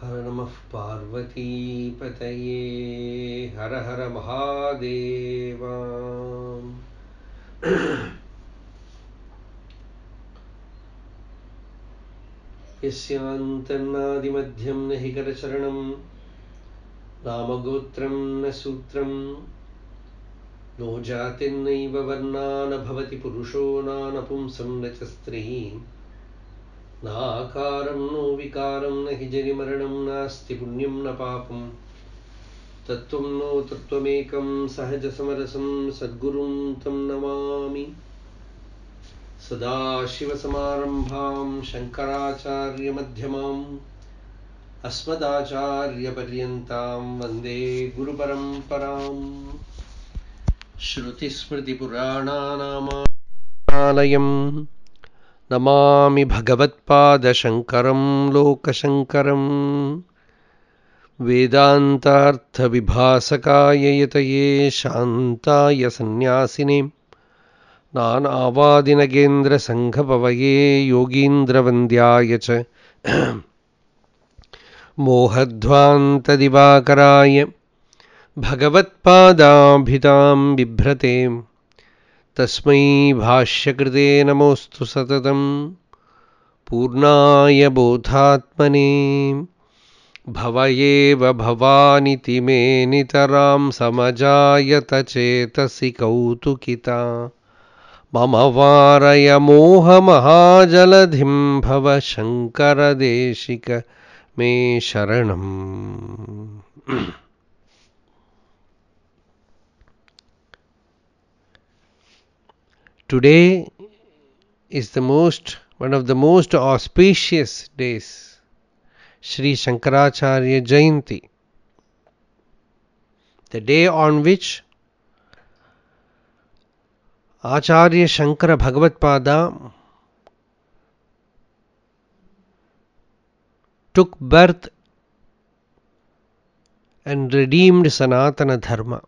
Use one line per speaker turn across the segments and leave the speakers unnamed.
हर नमः पार्वतीपतये हर हर महादेव यस्यान्तर्नादिमध्यं न करचरणं नामगोत्रं न सूत्रं नो जातिर्नैव वर्णा न भवति पुरुषो नानपुंसं न च स्त्री नाकारं नो विकारं न हि जनिमरणं नास्ति पुण्यं न पापं तत्त्वं नो तत्त्वमेकं सहजसमरसं सद्गुरुं तं नमामि सदाशिवसमारम्भां शङ्कराचार्यमध्यमाम् अस्मदाचार्यपर्यन्तां वन्दे गुरुपरम्पराम् श्रुतिस्मृतिपुराणानामालयं नमामि भगवत्पादशङ्करं लोकशङ्करं वेदान्तार्थविभासकाय यतये शान्ताय सन्न्यासिनी नानावादिनगेन्द्रसङ्घपवये योगीन्द्रवन्द्याय च मोहध्वान्तदिवाकराय भगवत्दाभिताम बिभ्रते तस्म भाष्यकृते नमोस्तु सतत पूर्णा बोधात्मने भवये भवानी मे नितरां समयत चेतसी कौतुकिता मम वारय मोहमहाजलधिं भव शङ्करदेशिक मे शरण today is the most one of the most auspicious days Sri Shankaracharya Jayanti the day on which Acharya Shankara Bhagavatpada took birth and redeemed Sanatana Dharma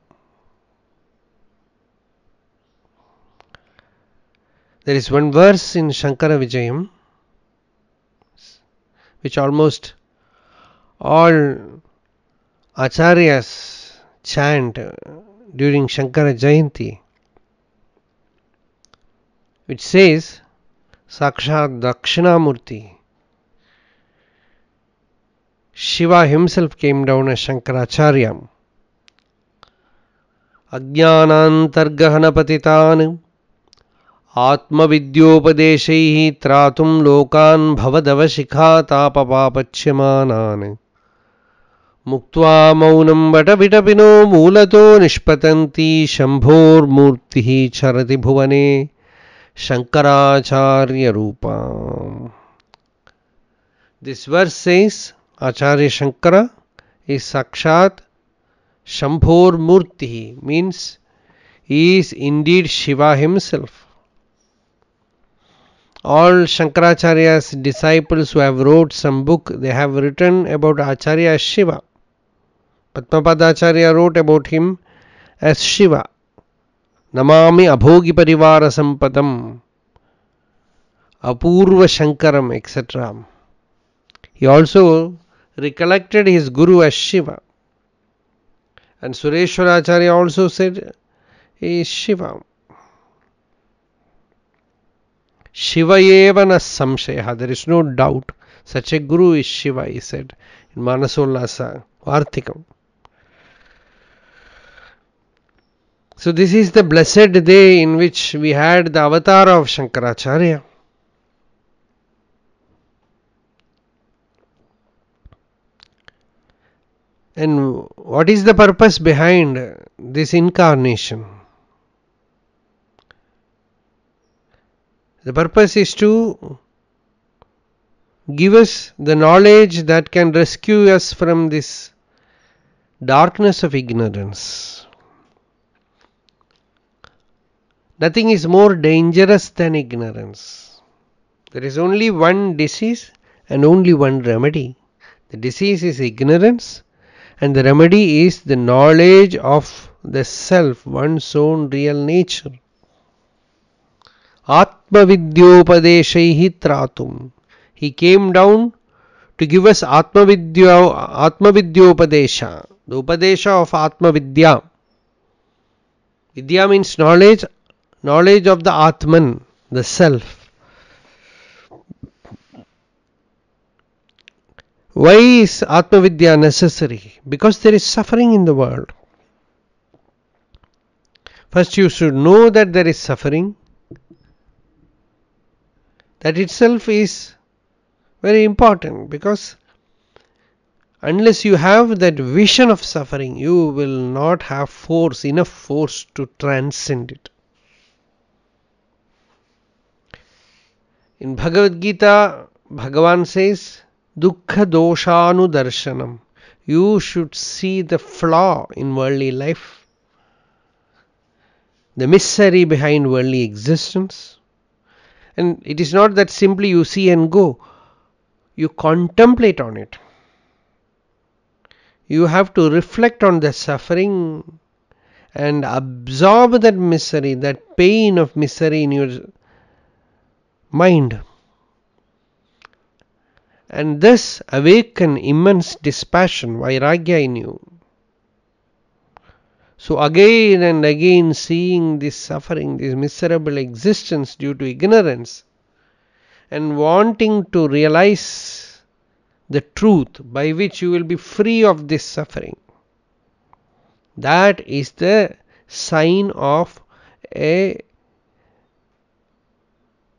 There is one verse in Shankara Vijayam which almost all acharyas chant during Shankara Jayanti, which says Sakshat Dakshinamurti. Shiva himself came down as Shankaracharya. अज्ञानान्तर्गहनपतितान् आत्मविद्योपदेशैः त्रातुं लोकान् भवदवशिखातापपापच्यमानान् मुक्त्वा मौनं वटविटपिनो मूलतो निष्पतन्ती शम्भोर्मूर्तिः चरति भुवने शङ्कराचार्यरूपाम् this verse says Acharya Shankara is साक्षात् शम्भोर्मूर्तिः means is indeed Shiva himself. all Shankaracharya's disciples who have wrote some book, they have written about Acharya Shiva. Padmapada Acharya wrote about him as Shiva. Namami Abhogi Parivara Sampadam, Apurva Shankaram, etc. He also recollected his Guru as Shiva. And Sureshwara Acharya also said he is Shiva. Shiva Evana Samsheha. There is no doubt. Such a guru is Shiva, he said in Manasolasa Vartikam. So, this is the blessed day in which we had the avatar of Shankaracharya. And what is the purpose behind this incarnation? The purpose is to give us the knowledge that can rescue us from this darkness of ignorance. Nothing is more dangerous than ignorance. There is only one disease and only one remedy. The disease is ignorance and the remedy is the knowledge of the self, one's own real nature. Atmavidyopadeshaihi Tratum. He came down to give us Atmavidya, Atmavidyopadesha, the Upadesha of Atmavidya. Vidya means knowledge, knowledge of the Atman, the Self. Why is Atmavidya necessary? Because there is suffering in the world. First, you should know that there is suffering. That itself is very important because unless you have that vision of suffering, you will not have force, enough force to transcend it. In Bhagavad Gita, Bhagavan says, Dukkha Doshanudarshanam. You should see the flaw in worldly life, the misery behind worldly existence. And it is not that simply you see and go, you contemplate on it. You have to reflect on the suffering and absorb that misery, that pain of misery in your mind. And thus awaken immense dispassion, vairagya in you. So again and again seeing this suffering, this miserable existence due to ignorance and wanting to realize the truth by which you will be free of this suffering. That is the sign of a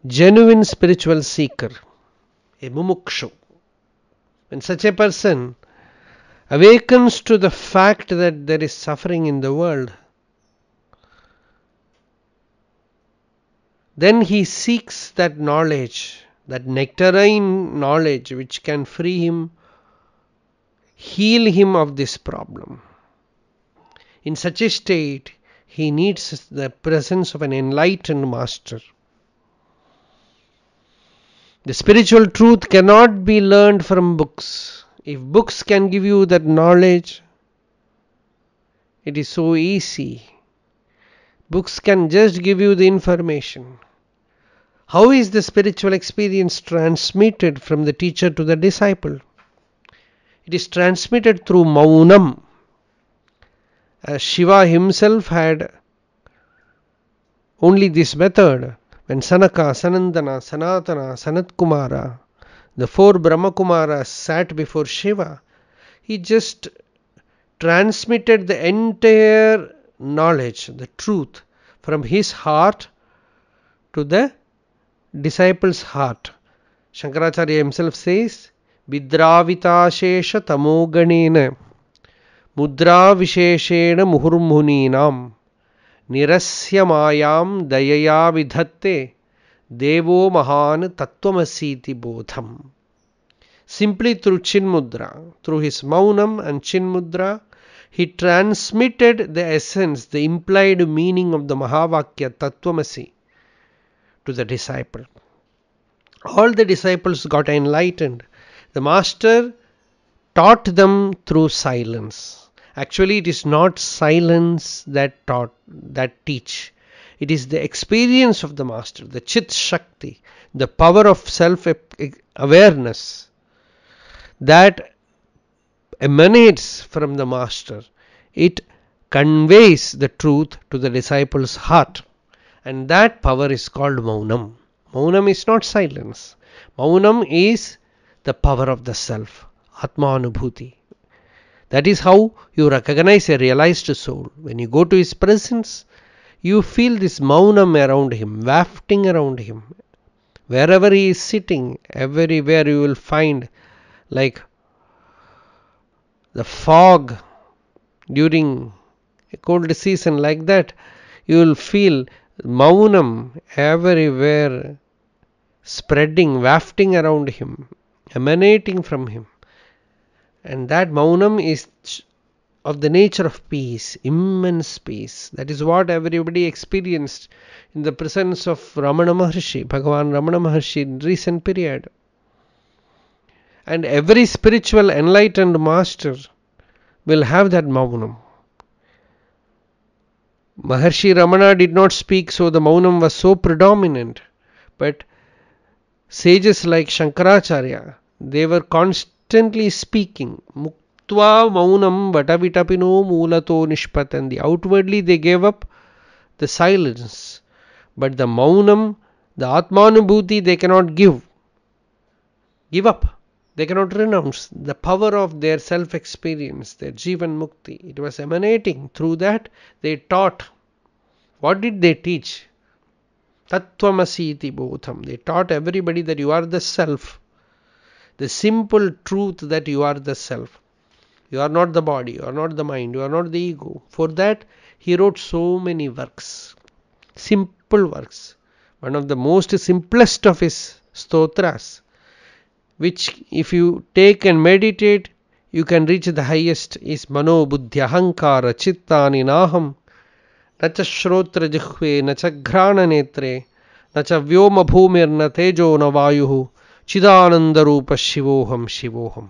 genuine spiritual seeker, a mumukshu. When such a person awakens to the fact that there is suffering in the world, then he seeks that knowledge, that nectarine knowledge which can free him, heal him of this problem. In such a state, he needs the presence of an enlightened master. The spiritual truth cannot be learned from books. If books can give you that knowledge, it is so easy. Books can just give you the information. How is the spiritual experience transmitted from the teacher to the disciple? It is transmitted through maunam. As Shiva himself had only this method, when Sanaka, Sanandana, Sanatana, Sanatkumara, the four Brahmakumaras sat before Shiva, he just transmitted the entire knowledge, the truth, from his heart to the disciples' heart. Shankaracharya himself says, Vidravitashesha tamoganena मुद्राविशेषेण nam निरस्य मायां दयया विधत्ते தேவோ மகான் தத்துவமசீதி போதம் simply through Chinmudra, through his Maunam and Chinmudra, he transmitted the essence, the implied meaning of the Mahavakya Tattvamasi to the disciple. All the disciples got enlightened. The master taught them through silence. Actually, it is not silence that taught that teach. It is the experience of the master, the Chit Shakti, the power of self eh, awareness that emanates from the master. It conveys the truth to the disciple's heart, and that power is called Maunam. Maunam is not silence, Maunam is the power of the self, Atmanubhuti. That is how you recognize a realized soul. When you go to his presence, you feel this maunam around him, wafting around him. Wherever he is sitting, everywhere you will find like the fog during a cold season, like that, you will feel maunam everywhere spreading, wafting around him, emanating from him. And that maunam is of the nature of peace, immense peace. That is what everybody experienced in the presence of Ramana Maharshi, Bhagavan Ramana Maharshi in recent period. And every spiritual enlightened master will have that Maunam. Maharshi Ramana did not speak, so the Maunam was so predominant. But sages like Shankaracharya, they were constantly speaking. Tva maunam vatavitapino to nishpatandi. Outwardly they gave up the silence, but the maunam, the atmanubhuti they cannot give. Give up. They cannot renounce the power of their self experience, their Jivan Mukti. It was emanating through that they taught. What did they teach? Tattvamasi bodham. They taught everybody that you are the self, the simple truth that you are the self. You are not the body, you are not the mind, you are not the ego. For that, he wrote so many works, simple works. One of the most simplest of his stotras, which if you take and meditate, you can reach the highest is Mano Buddhya Hankara Chittani Naham. न च श्रोत्रजिह्वे न च घ्राणनेत्रे न च Shivoham Shivoham.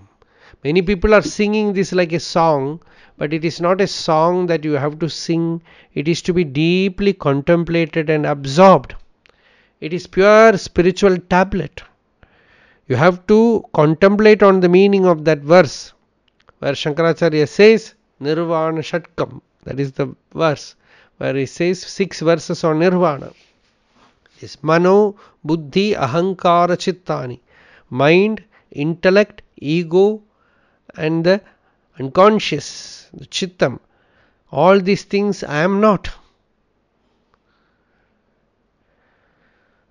Many people are singing this like a song, but it is not a song that you have to sing. It is to be deeply contemplated and absorbed. It is pure spiritual tablet. You have to contemplate on the meaning of that verse where Shankaracharya says Nirvana Shatkam. That is the verse where he says six verses on Nirvana. Is Mano, Buddhi, Ahankara, Chittani. Mind, intellect, ego, and the unconscious, the chittam. All these things I am not.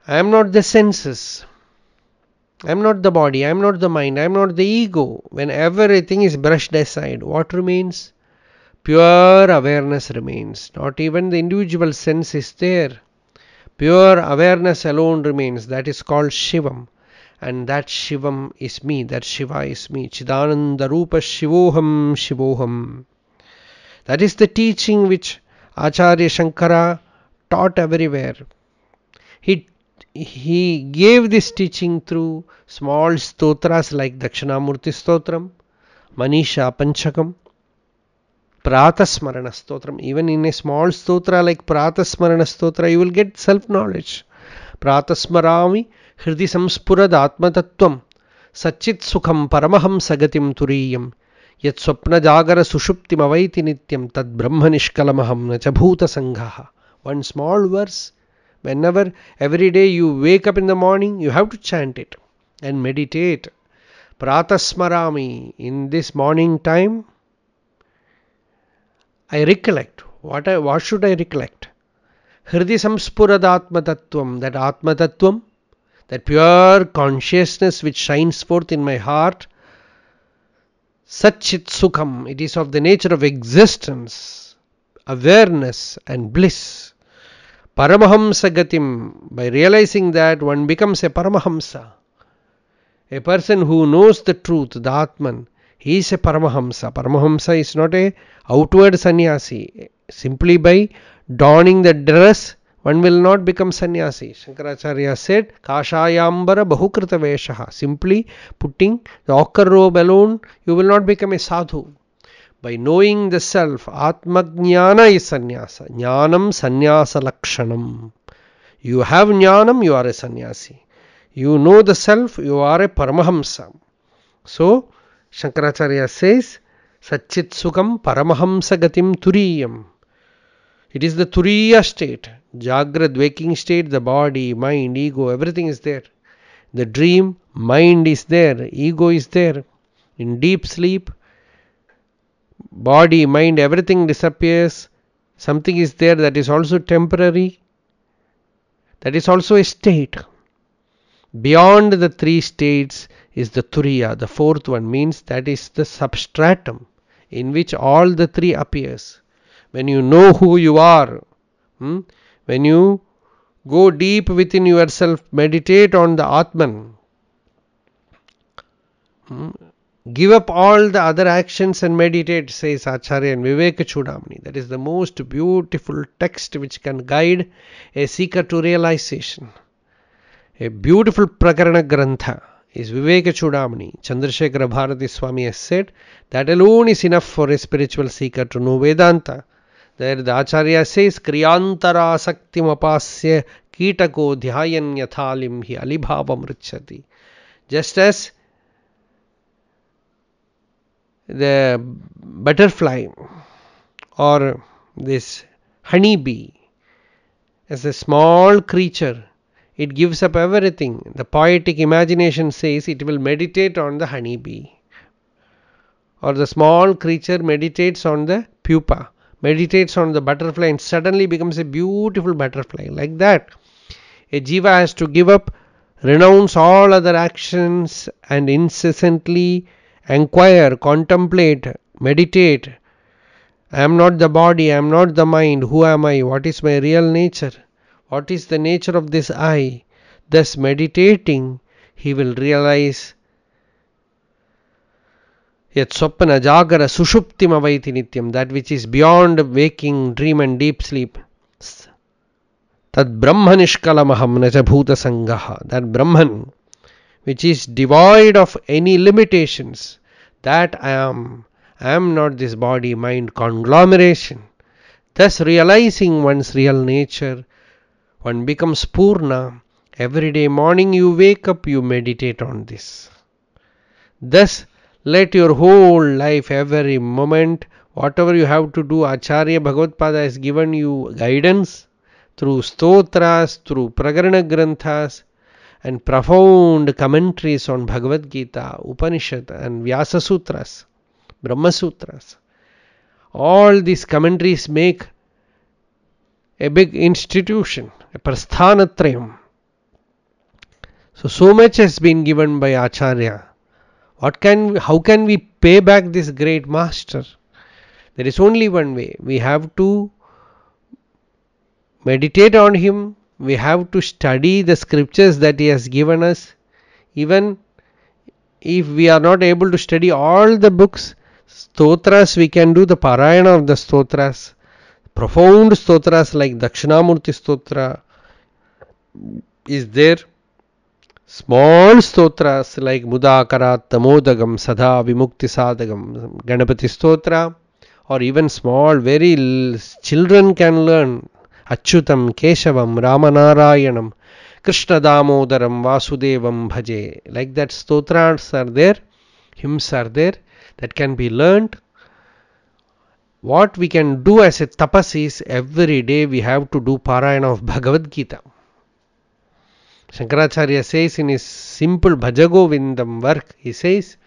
I am not the senses. I am not the body. I am not the mind. I am not the ego. When everything is brushed aside, what remains? Pure awareness remains. Not even the individual sense is there. Pure awareness alone remains. That is called Shivam and that Shivam is me, that Shiva is me. Chidananda Rupa Shivoham Shivoham. That is the teaching which Acharya Shankara taught everywhere. He, he gave this teaching through small stotras like Dakshinamurti Stotram, Manisha Panchakam, Pratasmarana Stotram. Even in a small stotra like Pratasmarana Stotra, you will get self knowledge. Pratasmarami ഹൃദി സംസ്ഫുരദാത്മതത്വം Sachith സുഖം പരമഹംസഗതിം തുരീയം യത് സ്വപ്നജാഗരസുഷുപ്തിമവൈതി നിത്യം തദ് ബ്രഹ്മനിഷ്കലമഹം നച്ച Sangaha. One small verse. whenever every day you wake up in the morning you have to chant it and meditate pratasmarami in this morning time i recollect what i what should i recollect hridi samspuradaatma tatvam that atma tatvam that pure consciousness which shines forth in my heart, Sachit Sukham, it is of the nature of existence, awareness, and bliss. Paramahamsa Gatim, by realizing that one becomes a Paramahamsa. A person who knows the truth, the Atman, he is a Paramahamsa. Paramahamsa is not a outward sannyasi. Simply by donning the dress, one will not become sannyasi. Shankaracharya said, Kashayambara Bahukrita Veshaha. Simply putting the ochre robe alone, you will not become a sadhu. By knowing the self, Atmajnana is sannyasa. Jnanam sannyasa lakshanam. You have jnanam, you are a sannyasi. You know the self, you are a paramahamsa. So, Shankaracharya says, Sachit Sukam Paramahamsa Gatim It is the Turiya state. Jagrat, waking state, the body, mind, ego, everything is there. The dream, mind is there, ego is there. In deep sleep, body, mind, everything disappears. Something is there that is also temporary, that is also a state. Beyond the three states is the turiya, the fourth one means that is the substratum in which all the three appears. When you know who you are, hmm, when you go deep within yourself, meditate on the Atman, hmm? give up all the other actions and meditate, says Acharya and Chudamani. That is the most beautiful text which can guide a seeker to realization. A beautiful Prakarana Grantha is Vivekachudamani. Chudamani. Chandrasekhara Bharati Swami has said that alone is enough for a spiritual seeker to know Vedanta the acharya says "Kriyantarā kriyantarasaktim apasya kitako dhyayan yathalim hi alibhavam richati just as the butterfly or this honeybee as a small creature it gives up everything the poetic imagination says it will meditate on the honeybee or the small creature meditates on the pupa meditates on the butterfly and suddenly becomes a beautiful butterfly. Like that, a jiva has to give up, renounce all other actions, and incessantly inquire, contemplate, meditate. I am not the body, I am not the mind. Who am I? What is my real nature? What is the nature of this I? Thus meditating, he will realize Yet Sopana Jagara Sushuptim Nityam, that which is beyond waking dream and deep sleep. Tad Brahmanishkalamaham Najabhuta Sangaha, that Brahman which is devoid of any limitations, that I am. I am not this body mind conglomeration. Thus, realizing one's real nature, one becomes Purna. Every day morning you wake up, you meditate on this. Thus, let your whole life, every moment, whatever you have to do, Acharya Bhagavad has given you guidance through stotras, through prakarana granthas, and profound commentaries on Bhagavad Gita, Upanishad, and Vyasa Sutras, Brahma Sutras. All these commentaries make a big institution, a prasthanatrayam. So, so much has been given by Acharya what can how can we pay back this great master? There is only one way. We have to meditate on him. We have to study the scriptures that he has given us. Even if we are not able to study all the books, stotras, we can do the parayana of the stotras, profound stotras like Dakshinamurti stotra is there small stotras like Mudakarat, Tamodagam, Sadha, Vimukti Sadagam, Ganapati Stotra, or even small, very children can learn Achyutam, Keshavam, Ramanarayanam, Krishna Damodaram, Vasudevam, Bhaje. Like that, stotras are there, hymns are there that can be learned. What we can do as a tapas is every day we have to do parayan of Bhagavad Gita. Shankaracharya says in his simple Bhajagovindam work, he says,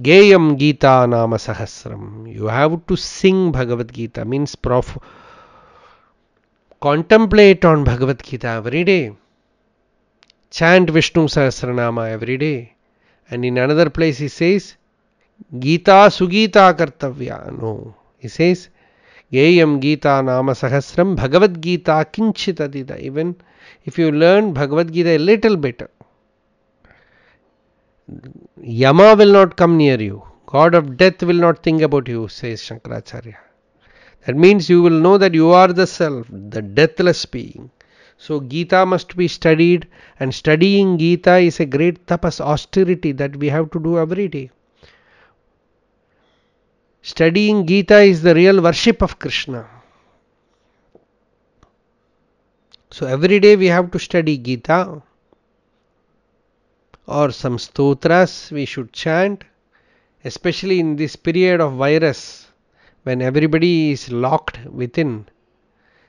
Geyam Gita Nama Sahasram. You have to sing Bhagavad Gita, means prof- contemplate on Bhagavad Gita every day. Chant Vishnu Sahasranama every day. And in another place he says, Gita Sugita Kartavya. No. He says, Geyam Gita Nama Sahasram Bhagavad Gita Kinchitadida. Even if you learn Bhagavad Gita a little better, Yama will not come near you. God of death will not think about you, says Shankaracharya. That means you will know that you are the self, the deathless being. So Gita must be studied, and studying Gita is a great tapas austerity that we have to do every day. Studying Gita is the real worship of Krishna. So every day we have to study Gita or some stotras we should chant, especially in this period of virus when everybody is locked within.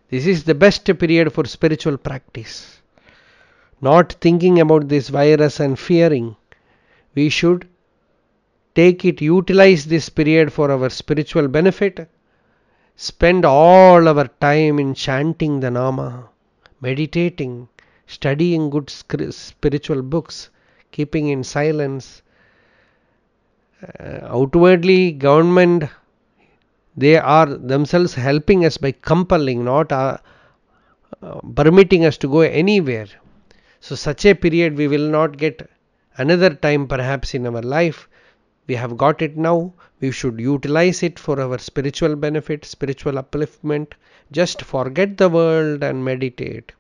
This is the best period for spiritual practice. Not thinking about this virus and fearing. We should take it, utilize this period for our spiritual benefit. Spend all our time in chanting the Nama meditating, studying good spiritual books, keeping in silence. Uh, outwardly, government they are themselves helping us by compelling, not uh, uh, permitting us to go anywhere. So, such a period we will not get another time perhaps in our life we have got it now we should utilize it for our spiritual benefit spiritual upliftment just forget the world and meditate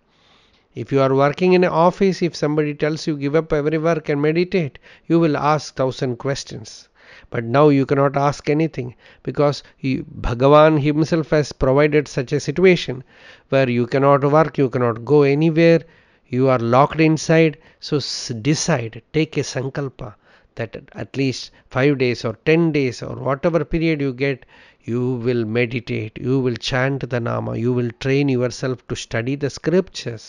if you are working in an office if somebody tells you give up every work and meditate you will ask thousand questions but now you cannot ask anything because he, Bhagavan himself has provided such a situation where you cannot work you cannot go anywhere you are locked inside so decide take a sankalpa that at least 5 days or 10 days or whatever period you get you will meditate you will chant the nama you will train yourself to study the scriptures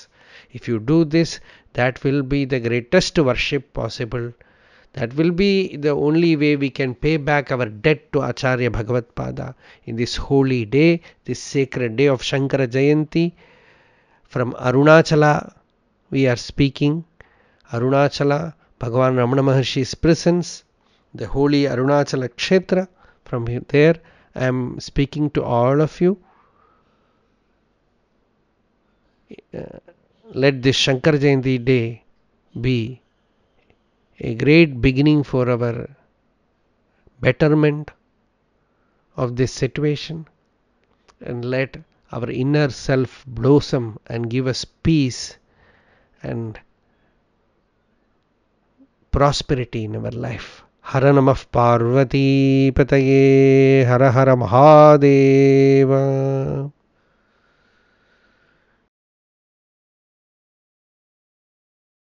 if you do this that will be the greatest worship possible that will be the only way we can pay back our debt to Acharya Bhagavat Pada in this holy day, this sacred day of Shankara Jayanti. From Arunachala, we are speaking. Arunachala, Bhagavan Ramana Maharshi's presence, the holy Arunachala Kshetra. From there, I am speaking to all of you. Uh, let this Shankar Jayanti day be a great beginning for our betterment of this situation and let our inner self blossom and give us peace and prosperity in our life. Haranamah Parvati Pataye Harahara Mahadeva.